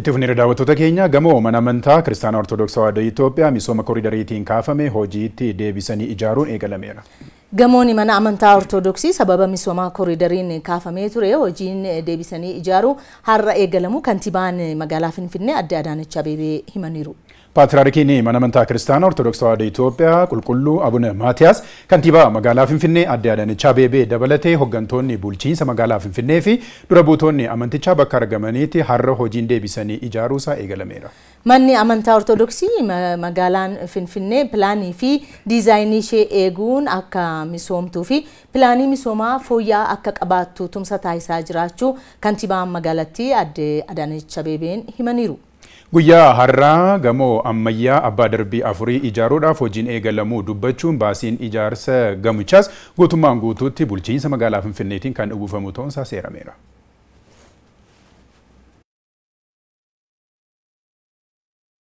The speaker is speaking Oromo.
Itti fufnee daawwattoota keenya gamoo mana amantaa Kiristaana Ortodoksii Tawaahidoo Itoophiyaa misooma koriidariitiin kaafame hojiitti deebisanii ijaaruun eegalameera. Gamoon mana amantaa Ortodoksii sababa misoomaa koridariin kaafamee ture hojiin deebisanii ijaaru har'a eegalamuu kantiibaan magaalaa Finfinnee adde Adaanech Abeebee himaniiru. paatiraarkiin mana amantaa Kiristaana Ortodoksii Tawaahidoo Qulqulluu abuna Maatiyaas kantiibaa magaalaa Finfinnee adde adaanichaa beebee dabalatee hoggantoonni bulchiinsa magaalaa Finfinnee fi dura buutonni amantichaa bakka argamaniiti har'a hojiin deebisanii ijaaruusaa eegalameera. Manni amantaa Ortodoksii magaalaan Finfinnee pilaanii fi diizaayinii ishee eeguun akka misoomtuu fi pilaanii misoomaa fooyya'aa akka qabaattu tumsa taasisaa jiraachuu kantiibaan magaalattii adde Adaanech Abeebeen himaniiru. Guyyaa har'aa gamoo ammayyaa abbaa darbii afurii ijaaruudhaaf hojiin eegalamuu dubbachuun baasiin ijaarsa gamichaas guutummaan guutuutti bulchiinsa magaalaa Finfinneetiin kan dhugufamu ta'uun isaa seerameera.